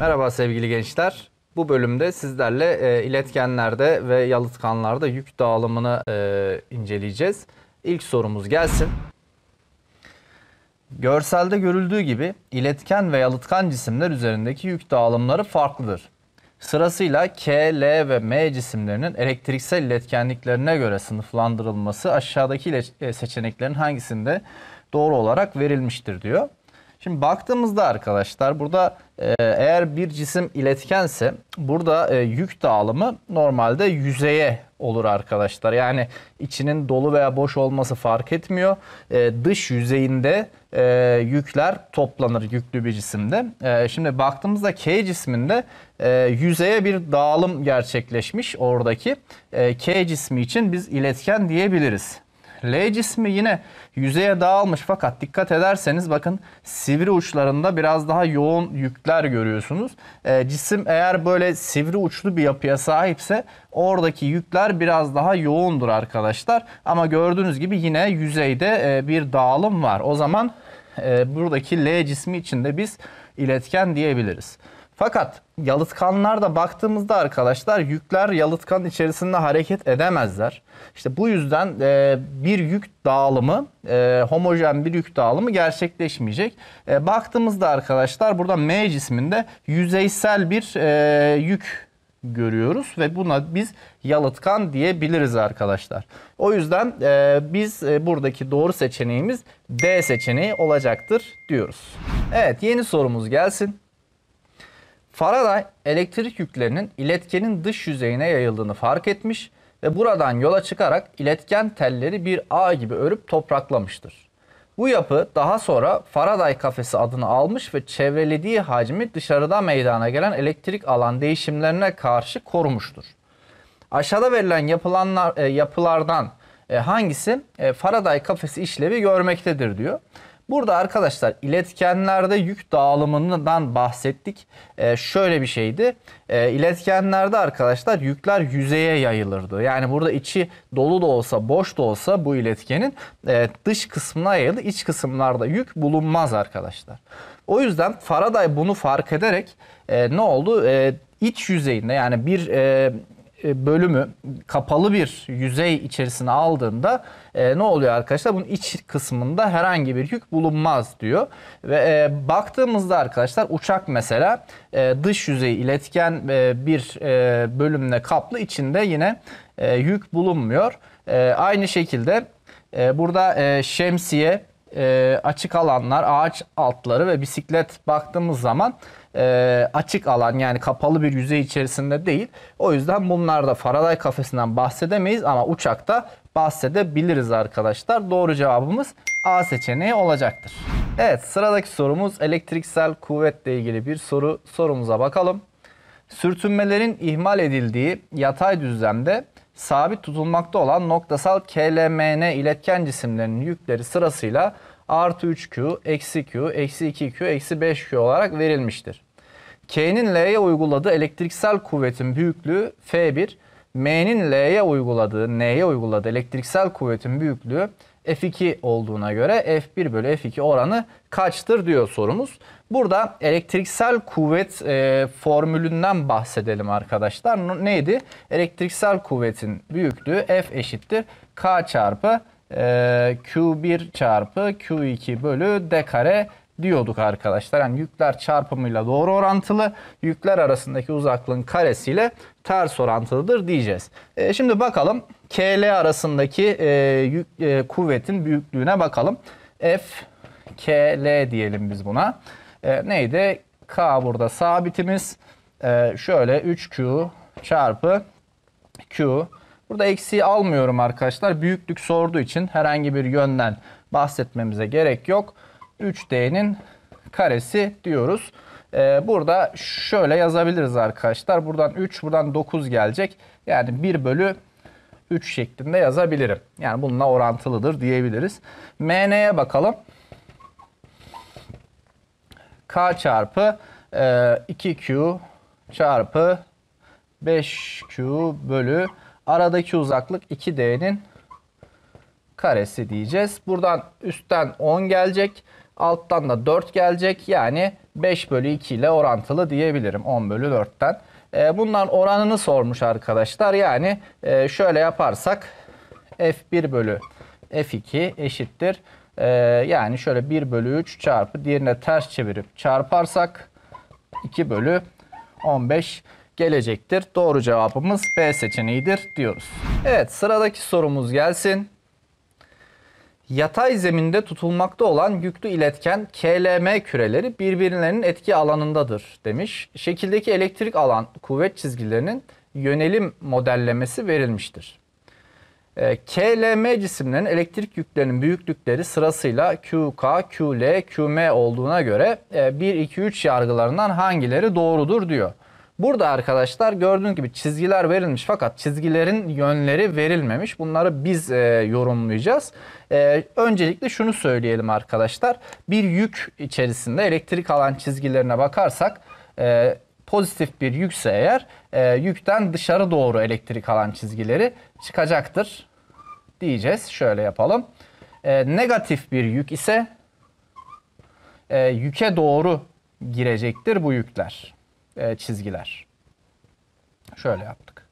Merhaba sevgili gençler. Bu bölümde sizlerle e, iletkenlerde ve yalıtkanlarda yük dağılımını e, inceleyeceğiz. İlk sorumuz gelsin. Görselde görüldüğü gibi iletken ve yalıtkan cisimler üzerindeki yük dağılımları farklıdır. Sırasıyla K, L ve M cisimlerinin elektriksel iletkenliklerine göre sınıflandırılması aşağıdaki e, seçeneklerin hangisinde doğru olarak verilmiştir diyor. Şimdi baktığımızda arkadaşlar burada e, eğer bir cisim iletkense burada e, yük dağılımı normalde yüzeye olur arkadaşlar. Yani içinin dolu veya boş olması fark etmiyor. E, dış yüzeyinde yükler toplanır yüklü bir cisimde. şimdi baktığımızda K cisminde yüzeye bir dağılım gerçekleşmiş oradaki. K cismi için biz iletken diyebiliriz. L cismi yine yüzeye dağılmış fakat dikkat ederseniz bakın sivri uçlarında biraz daha yoğun yükler görüyorsunuz. E, cisim eğer böyle sivri uçlu bir yapıya sahipse oradaki yükler biraz daha yoğundur arkadaşlar. Ama gördüğünüz gibi yine yüzeyde e, bir dağılım var. O zaman e, buradaki L cismi içinde biz iletken diyebiliriz. Fakat yalıtkanlarda baktığımızda arkadaşlar yükler yalıtkan içerisinde hareket edemezler. İşte bu yüzden e, bir yük dağılımı, e, homojen bir yük dağılımı gerçekleşmeyecek. E, baktığımızda arkadaşlar burada M cisminde yüzeysel bir e, yük görüyoruz ve buna biz yalıtkan diyebiliriz arkadaşlar. O yüzden e, biz e, buradaki doğru seçeneğimiz D seçeneği olacaktır diyoruz. Evet yeni sorumuz gelsin. Faraday elektrik yüklerinin iletkenin dış yüzeyine yayıldığını fark etmiş ve buradan yola çıkarak iletken telleri bir ağ gibi örüp topraklamıştır. Bu yapı daha sonra Faraday kafesi adını almış ve çevrelediği hacmi dışarıda meydana gelen elektrik alan değişimlerine karşı korumuştur. Aşağıda verilen yapılanlar, e, yapılardan e, hangisi e, Faraday kafesi işlevi görmektedir diyor. Burada arkadaşlar iletkenlerde yük dağılımından bahsettik. Ee, şöyle bir şeydi. Ee, iletkenlerde arkadaşlar yükler yüzeye yayılırdı. Yani burada içi dolu da olsa boş da olsa bu iletkenin e, dış kısmına yayılır. iç kısımlarda yük bulunmaz arkadaşlar. O yüzden Faraday bunu fark ederek e, ne oldu? E, iç yüzeyinde yani bir... E, e, bölümü kapalı bir yüzey içerisine aldığında e, ne oluyor arkadaşlar? Bunun iç kısmında herhangi bir yük bulunmaz diyor. Ve e, baktığımızda arkadaşlar uçak mesela e, dış yüzey iletken e, bir e, bölümle kaplı içinde yine e, yük bulunmuyor. E, aynı şekilde e, burada e, şemsiye, e, açık alanlar, ağaç altları ve bisiklet baktığımız zaman e, açık alan yani kapalı bir yüzey içerisinde değil. O yüzden bunlarda Faraday kafesinden bahsedemeyiz ama uçakta bahsedebiliriz arkadaşlar. Doğru cevabımız A seçeneği olacaktır. Evet sıradaki sorumuz elektriksel kuvvetle ilgili bir soru. Sorumuza bakalım. Sürtünmelerin ihmal edildiği yatay düzlemde sabit tutulmakta olan noktasal KLMN iletken cisimlerinin yükleri sırasıyla artı 3Q, eksi Q, eksi 2Q, eksi 5Q olarak verilmiştir. K'nin L'ye uyguladığı elektriksel kuvvetin büyüklüğü F1, M'nin L'ye uyguladığı, N'ye uyguladığı elektriksel kuvvetin büyüklüğü F2 olduğuna göre F1 bölü F2 oranı kaçtır diyor sorumuz. Burada elektriksel kuvvet e, formülünden bahsedelim arkadaşlar. Neydi? Elektriksel kuvvetin büyüklüğü F eşittir K çarpı ee, Q1 çarpı Q2 bölü D kare diyorduk arkadaşlar. Yani yükler çarpımıyla doğru orantılı, yükler arasındaki uzaklığın karesiyle ters orantılıdır diyeceğiz. E, şimdi bakalım KL arasındaki e, yük, e, kuvvetin büyüklüğüne bakalım. F KL diyelim biz buna. E, neydi? K burada sabitimiz. E, şöyle 3Q çarpı Q Burada eksiği almıyorum arkadaşlar. Büyüklük sorduğu için herhangi bir yönden bahsetmemize gerek yok. 3D'nin karesi diyoruz. Ee, burada şöyle yazabiliriz arkadaşlar. Buradan 3, buradan 9 gelecek. Yani 1 bölü 3 şeklinde yazabilirim. Yani bununla orantılıdır diyebiliriz. MN'ye bakalım. K çarpı e, 2Q çarpı 5Q bölü Aradaki uzaklık 2D'nin karesi diyeceğiz. Buradan üstten 10 gelecek. Alttan da 4 gelecek. Yani 5 bölü 2 ile orantılı diyebilirim 10 bölü 4'ten. E, bunların oranını sormuş arkadaşlar. Yani e, şöyle yaparsak F1 bölü F2 eşittir. E, yani şöyle 1 bölü 3 çarpı diğerine ters çevirip çarparsak 2 bölü 15 gelecektir. Doğru cevabımız B seçeneğidir diyoruz. Evet sıradaki sorumuz gelsin. Yatay zeminde tutulmakta olan yüklü iletken KLM küreleri birbirlerinin etki alanındadır demiş. Şekildeki elektrik alan kuvvet çizgilerinin yönelim modellemesi verilmiştir. Ee, KLM cisimlerin elektrik yüklerinin büyüklükleri sırasıyla QK, QL, QM olduğuna göre 1, 2, 3 yargılarından hangileri doğrudur diyor. Burada arkadaşlar gördüğünüz gibi çizgiler verilmiş fakat çizgilerin yönleri verilmemiş. Bunları biz e, yorumlayacağız. E, öncelikle şunu söyleyelim arkadaşlar. Bir yük içerisinde elektrik alan çizgilerine bakarsak e, pozitif bir yükse eğer e, yükten dışarı doğru elektrik alan çizgileri çıkacaktır diyeceğiz. Şöyle yapalım. E, negatif bir yük ise e, yüke doğru girecektir bu yükler. E, çizgiler. Şöyle yaptık.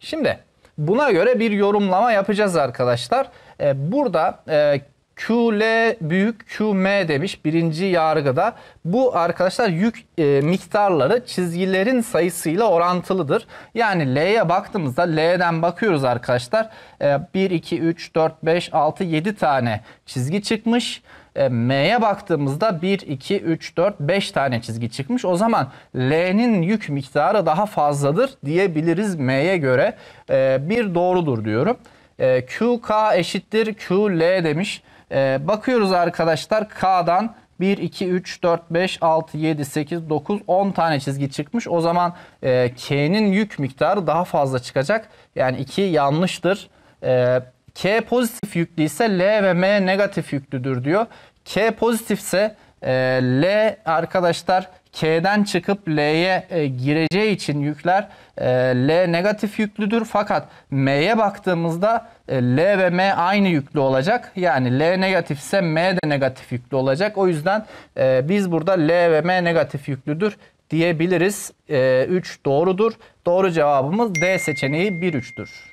Şimdi buna göre bir yorumlama yapacağız arkadaşlar. E, burada e, QL büyük QM demiş birinci yargıda. Bu arkadaşlar yük e, miktarları çizgilerin sayısıyla orantılıdır. Yani L'ye baktığımızda L'den bakıyoruz arkadaşlar. E, 1, 2, 3, 4, 5, 6, 7 tane çizgi çıkmış. E, M'ye baktığımızda 1, 2, 3, 4, 5 tane çizgi çıkmış. O zaman L'nin yük miktarı daha fazladır diyebiliriz M'ye göre. E, bir doğrudur diyorum. E, QK eşittir QL demiş. Ee, bakıyoruz arkadaşlar K'dan 1, 2, 3, 4, 5, 6, 7, 8, 9, 10 tane çizgi çıkmış. O zaman e, K'nin yük miktarı daha fazla çıkacak. Yani 2 yanlıştır. E, K pozitif yüklüyse L ve M negatif yüklüdür diyor. K pozitifse e, L arkadaşlar K'den çıkıp L'ye e, gireceği için yükler e, L negatif yüklüdür. Fakat M'ye baktığımızda e, L ve M aynı yüklü olacak. Yani L negatifse M de negatif yüklü olacak. O yüzden e, biz burada L ve M negatif yüklüdür diyebiliriz. 3 e, doğrudur. Doğru cevabımız D seçeneği 1-3'tür.